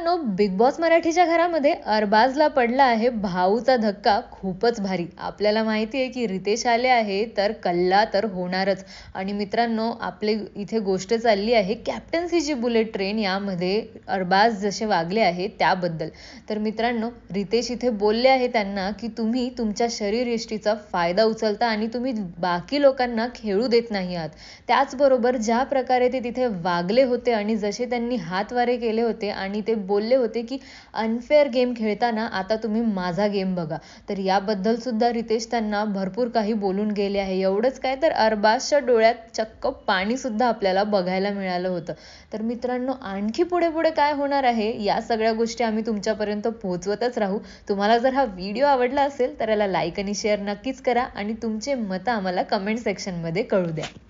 मित्रांनो big boss मराठीच्या घरामध्ये अरबाजला पडला आहे भाऊचा धक्का खूपच भारी आपल्याला माहिती आहे की रितेश आले आहे तर कल्ला तर होणारच आणि मित्रांनो आपले इथे गोष्ट चालली आहे कॅप्टन्सीची बुलेट ट्रेन यामध्ये अरबाज जसे वागले आहे त्याबद्दल तर मित्रांनो रितेश इथे बोलले आहे त्यांना की तुम्ही तुमच्या शरीरयष्टीचा फायदा उचलता आणि तुम्ही बाकी लोकांना खेळू देत नाही आहात त्याचबरोबर ज्या प्रकारे ते तिथे वागले होते आणि जसे त्यांनी हातवारे केले होते आणि ते बोलले होते की अनफेअर गेम खेळताना आता तुम्ही माझा गेम बघा तर याबद्दल सुद्धा रितेश त्यांना भरपूर काही बोलून गेले आहे एवढंच काय तर अरबाजच्या डोळ्यात चक्क पाणी सुद्धा आपल्याला बघायला मिळालं होतं तर मित्रांनो आणखी पुढे पुढे काय होणार आहे या सगळ्या गोष्टी आम्ही तुमच्यापर्यंत पोहोचवतच राहू तुम्हाला जर हा व्हिडिओ आवडला असेल तर याला लाईक आणि शेअर नक्कीच करा आणि तुमचे मतं आम्हाला कमेंट सेक्शनमध्ये कळू द्या